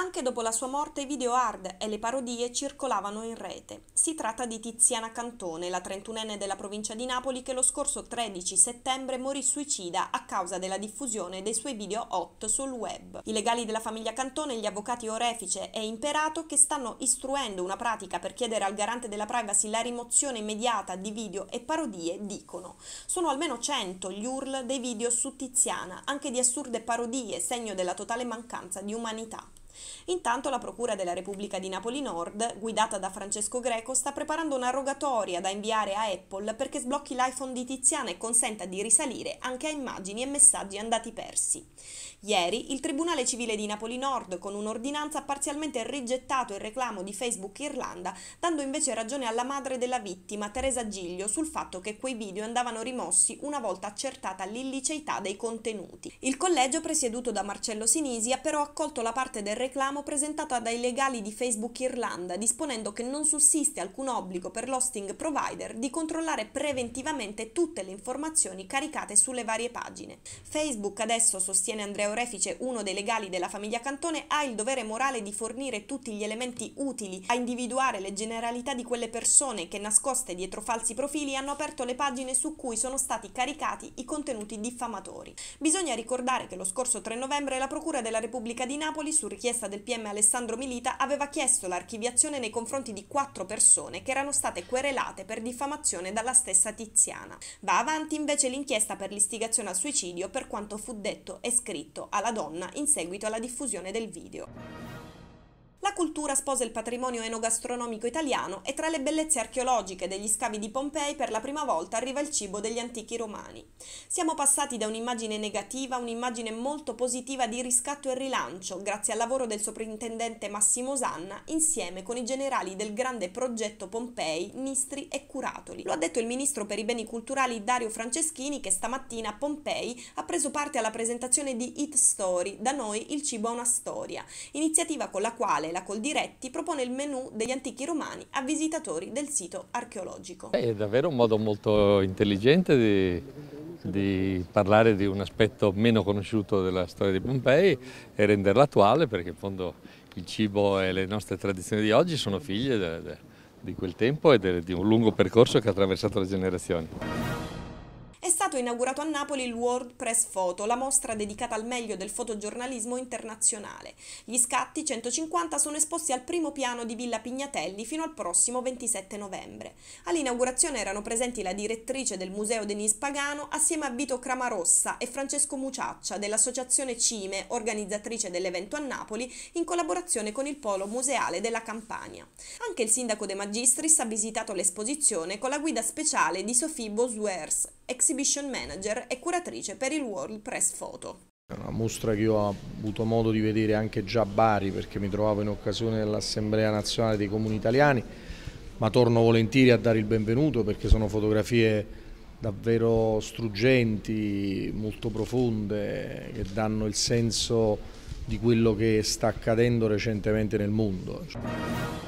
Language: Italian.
Anche dopo la sua morte i video hard e le parodie circolavano in rete. Si tratta di Tiziana Cantone, la trentunenne della provincia di Napoli che lo scorso 13 settembre morì suicida a causa della diffusione dei suoi video hot sul web. I legali della famiglia Cantone, gli avvocati Orefice e Imperato che stanno istruendo una pratica per chiedere al garante della privacy la rimozione immediata di video e parodie dicono. Sono almeno 100 gli URL dei video su Tiziana, anche di assurde parodie, segno della totale mancanza di umanità. Intanto la Procura della Repubblica di Napoli Nord, guidata da Francesco Greco, sta preparando una rogatoria da inviare a Apple perché sblocchi l'iPhone di Tiziana e consenta di risalire anche a immagini e messaggi andati persi. Ieri il Tribunale Civile di Napoli Nord, con un'ordinanza, ha parzialmente rigettato il reclamo di Facebook Irlanda, dando invece ragione alla madre della vittima, Teresa Giglio, sul fatto che quei video andavano rimossi una volta accertata l'illiceità dei contenuti. Il collegio presieduto da Marcello Sinisi ha però accolto la parte del reclamo reclamo presentato dai legali di Facebook Irlanda, disponendo che non sussiste alcun obbligo per l'hosting provider di controllare preventivamente tutte le informazioni caricate sulle varie pagine. Facebook adesso, sostiene Andrea Orefice, uno dei legali della famiglia Cantone, ha il dovere morale di fornire tutti gli elementi utili a individuare le generalità di quelle persone che nascoste dietro falsi profili hanno aperto le pagine su cui sono stati caricati i contenuti diffamatori. Bisogna ricordare che lo scorso 3 novembre la Procura della Repubblica di Napoli, su richiesta richiesta del PM Alessandro Milita, aveva chiesto l'archiviazione nei confronti di quattro persone che erano state querelate per diffamazione dalla stessa Tiziana. Va avanti invece l'inchiesta per l'istigazione al suicidio per quanto fu detto e scritto alla donna in seguito alla diffusione del video. La cultura sposa il patrimonio enogastronomico italiano e tra le bellezze archeologiche degli scavi di Pompei per la prima volta arriva il cibo degli antichi romani. Siamo passati da un'immagine negativa a un'immagine molto positiva di riscatto e rilancio grazie al lavoro del soprintendente Massimo Sanna insieme con i generali del grande progetto Pompei, Nistri e Curatoli. Lo ha detto il ministro per i beni culturali Dario Franceschini che stamattina a Pompei ha preso parte alla presentazione di It Story, da noi il cibo ha una storia, iniziativa con la quale quale la Coldiretti propone il menù degli antichi romani a visitatori del sito archeologico. È davvero un modo molto intelligente di, di parlare di un aspetto meno conosciuto della storia di Pompei e renderla attuale perché in fondo il cibo e le nostre tradizioni di oggi sono figlie di quel tempo e di un lungo percorso che ha attraversato le generazioni stato inaugurato a Napoli il World Press Photo, la mostra dedicata al meglio del fotogiornalismo internazionale. Gli scatti 150 sono esposti al primo piano di Villa Pignatelli fino al prossimo 27 novembre. All'inaugurazione erano presenti la direttrice del Museo Denise Pagano assieme a Vito Cramarossa e Francesco Muciaccia dell'associazione CIME, organizzatrice dell'evento a Napoli, in collaborazione con il Polo Museale della Campania. Anche il sindaco De Magistris ha visitato l'esposizione con la guida speciale di Sophie Boswers, exhibition manager e curatrice per il World Press Photo. È una mostra che io ho avuto modo di vedere anche già a Bari perché mi trovavo in occasione dell'Assemblea Nazionale dei Comuni Italiani, ma torno volentieri a dare il benvenuto perché sono fotografie davvero struggenti, molto profonde, che danno il senso di quello che sta accadendo recentemente nel mondo.